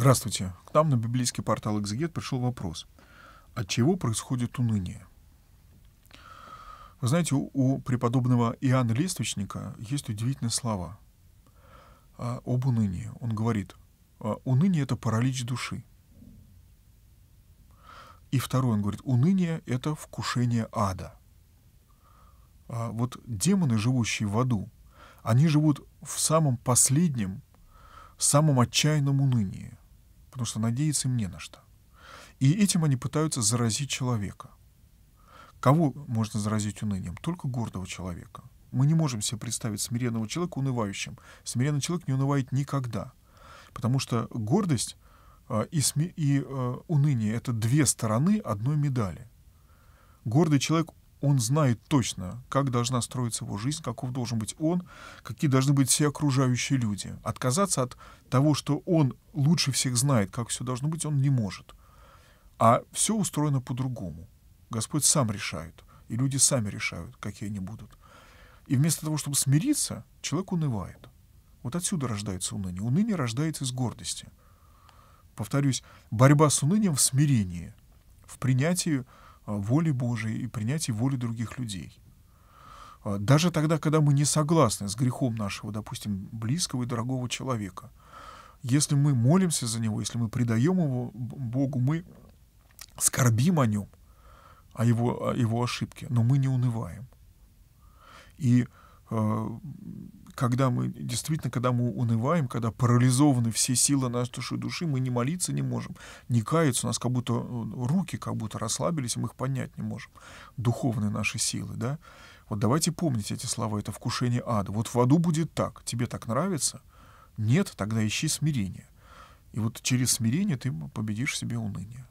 Здравствуйте. К нам на библейский портал «Экзегет» пришел вопрос. От чего происходит уныние? Вы знаете, у, у преподобного Иоанна Лествичника есть удивительные слова а, об унынии. Он говорит, а, уныние — это паралич души. И второй он говорит, уныние — это вкушение ада. А, вот демоны, живущие в аду, они живут в самом последнем, самом отчаянном унынии потому что надеяться им не на что. И этим они пытаются заразить человека. Кого можно заразить унынием? Только гордого человека. Мы не можем себе представить смиренного человека унывающим. Смиренный человек не унывает никогда. Потому что гордость а, и, сме... и э, уныние — это две стороны одной медали. Гордый человек он знает точно, как должна строиться его жизнь, каков должен быть он, какие должны быть все окружающие люди. Отказаться от того, что он лучше всех знает, как все должно быть, он не может. А все устроено по-другому. Господь сам решает, и люди сами решают, какие они будут. И вместо того, чтобы смириться, человек унывает. Вот отсюда рождается уныние. Уныние рождается из гордости. Повторюсь, борьба с унынием в смирении, в принятии Э, воли Божией и принятии воли других людей. Э, даже тогда, когда мы не согласны с грехом нашего, допустим, близкого и дорогого человека, если мы молимся за него, если мы предаем его Богу, мы скорбим о нем, о его, о его ошибке, но мы не унываем. И э, когда мы действительно, когда мы унываем, когда парализованы все силы нашей души, мы не молиться не можем, не каяться, у нас как будто э, руки как будто расслабились, мы их понять не можем, духовные наши силы, да. Вот давайте помнить эти слова, это вкушение ада. Вот в аду будет так, тебе так нравится? Нет, тогда ищи смирение. И вот через смирение ты победишь себе уныние.